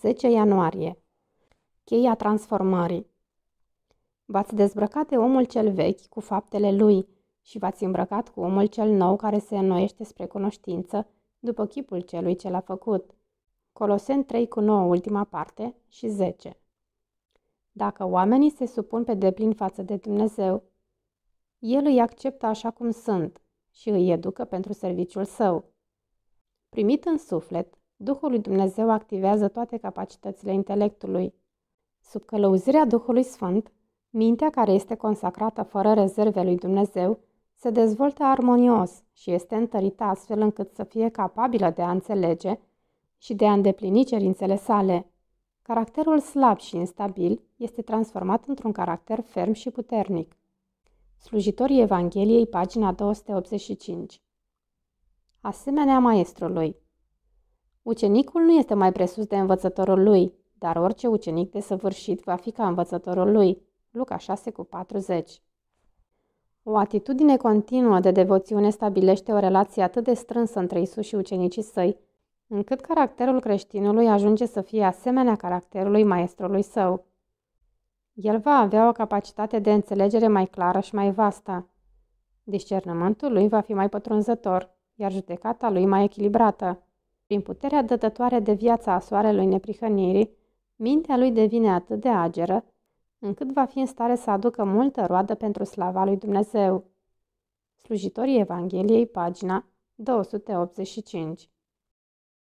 10 ianuarie Cheia transformării V-ați dezbrăcat de omul cel vechi cu faptele lui și v-ați îmbrăcat cu omul cel nou care se înnoiește spre cunoștință după chipul celui ce l-a făcut. Colosen 3 cu 9, ultima parte și 10 Dacă oamenii se supun pe deplin față de Dumnezeu, El îi acceptă așa cum sunt și îi educă pentru serviciul său. Primit în suflet, Duhul lui Dumnezeu activează toate capacitățile intelectului. Sub călăuzirea Duhului Sfânt, mintea care este consacrată fără rezerve lui Dumnezeu se dezvoltă armonios și este întărită astfel încât să fie capabilă de a înțelege și de a îndeplini cerințele sale. Caracterul slab și instabil este transformat într-un caracter ferm și puternic. Slujitorii Evangheliei, pagina 285 Asemenea maestrului, Ucenicul nu este mai presus de învățătorul lui, dar orice ucenic de săvârșit va fi ca învățătorul lui. Luca 6 cu 40 O atitudine continuă de devoțiune stabilește o relație atât de strânsă între Isus și ucenicii săi, încât caracterul creștinului ajunge să fie asemenea caracterului maestrului său. El va avea o capacitate de înțelegere mai clară și mai vastă. Discernământul lui va fi mai pătrunzător, iar judecata lui mai echilibrată. Prin puterea dătătoare de viața a soarelui neprihănirii, mintea lui devine atât de ageră, încât va fi în stare să aducă multă roadă pentru slava lui Dumnezeu. Slujitorii Evangheliei, pagina 285